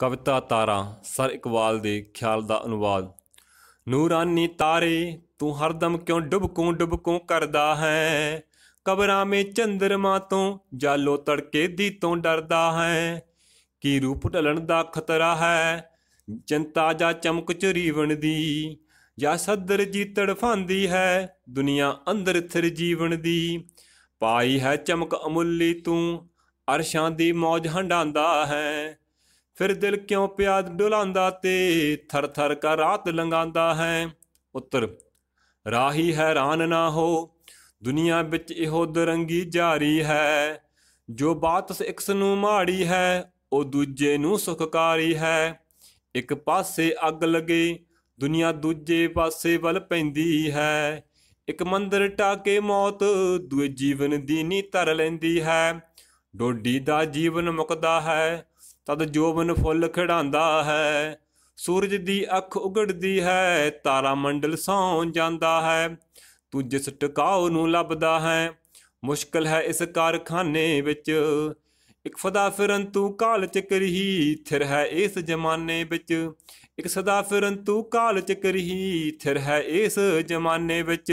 ਕਵਿਤਾ ਤਾਰਾ sir Iqbal ਦੇ ਖਿਆਲ ਦਾ ਅਨੁਵਾਦ ਨੂਰਾਨੀ ਤਾਰੇ ਤੂੰ ਹਰਦਮ ਕਿਉਂ ਡੁੱਬ ਕੋ ਕਰਦਾ ਹੈ ਕਬਰਾਂ ਮੇ ਚੰਦਰਮਾ ਤੋਂ ਜਾਲੋ ਤੜਕੇ ਦੀ ਤੋਂ ਡਰਦਾ ਹੈ ਕੀ ਰੂਪ ਢਲਣ ਦਾ ਖਤਰਾ ਹੈ ਚਿੰਤਾ ਜਾਂ ਚਮਕ ਚਰੀਵਣ ਦੀ ਜਾਂ ਸਦਰ ਜੀ ਤੜਫਾਂਦੀ ਹੈ ਦੁਨੀਆ ਅੰਦਰ ਥਿਰ ਜੀਵਨ ਦੀ ਪਾਈ ਹੈ ਚਮਕ ਅਮੁੱਲੀ ਤੂੰ ਅਰਸ਼ਾਂ ਦੀ ਮੌਜ ਹੰਡਾਂਦਾ ਹੈ ਫਿਰ ਦਿਲ ਕਿਉਂ ਪਿਆ ਡੁਲਾਂਦਾ ਤੇ ਥਰ ਥਰ ਕਰ ਰਾਤ ਲੰਗਾਂਦਾ ਹੈ ਉੱਤਰ ਰਾਹੀ ਹੈਰਾਨ ਨਾ ਹੋ ਦੁਨੀਆ ਵਿੱਚ ਇਹੋ ਦਰੰਗੀ ਜਾਰੀ ਹੈ ਜੋ ਬਾਤ ਸਿਕਸ ਨੂੰ ਮਾੜੀ ਹੈ ਉਹ ਦੂਜੇ ਨੂੰ ਸੁਖਕਾਰੀ ਹੈ ਇੱਕ ਪਾਸੇ ਅੱਗ ਲੱਗੇ ਦੁਨੀਆ ਦੂਜੇ ਪਾਸੇ ਵੱਲ ਪੈਂਦੀ ਹੈ ਇੱਕ ਮੰਦਰ ਟਾਕੇ ਮੌਤ ਦੂਏ ਜੀਵਨ ਦੀ ਨੀ ਤਰ ਲੈਂਦੀ ਹੈ ਡੋਡੀ ਦਾ ਜੀਵਨ ਮੁਕਦਾ ਹੈ ਤਦ ਜੋਬਨ ਫੁੱਲ ਖੜਾਂਦਾ ਹੈ ਸੂਰਜ ਦੀ ਅੱਖ ਉਗੜਦੀ ਹੈ ਤਾਰਾ ਮੰਡਲ ਸੌਂ ਜਾਂਦਾ ਹੈ ਤੂੰ ਜਿਸ ਟਿਕਾਉ ਨੂੰ ਲੱਭਦਾ ਹੈ ਮੁਸ਼ਕਲ ਹੈ ਇਸ ਕਾਰਖਾਨੇ ਵਿੱਚ ਇੱਕ ਫਦਾ ਫਿਰਨ ਤੂੰ ਕਾਲ ਚੱਕਰਹੀ ਥਿਰ ਹੈ ਇਸ ਜਮਾਨੇ ਵਿੱਚ ਇੱਕ ਸਦਾ ਫਿਰਨ ਤੂੰ ਕਾਲ ਚੱਕਰਹੀ ਥਿਰ ਹੈ ਇਸ ਜਮਾਨੇ ਵਿੱਚ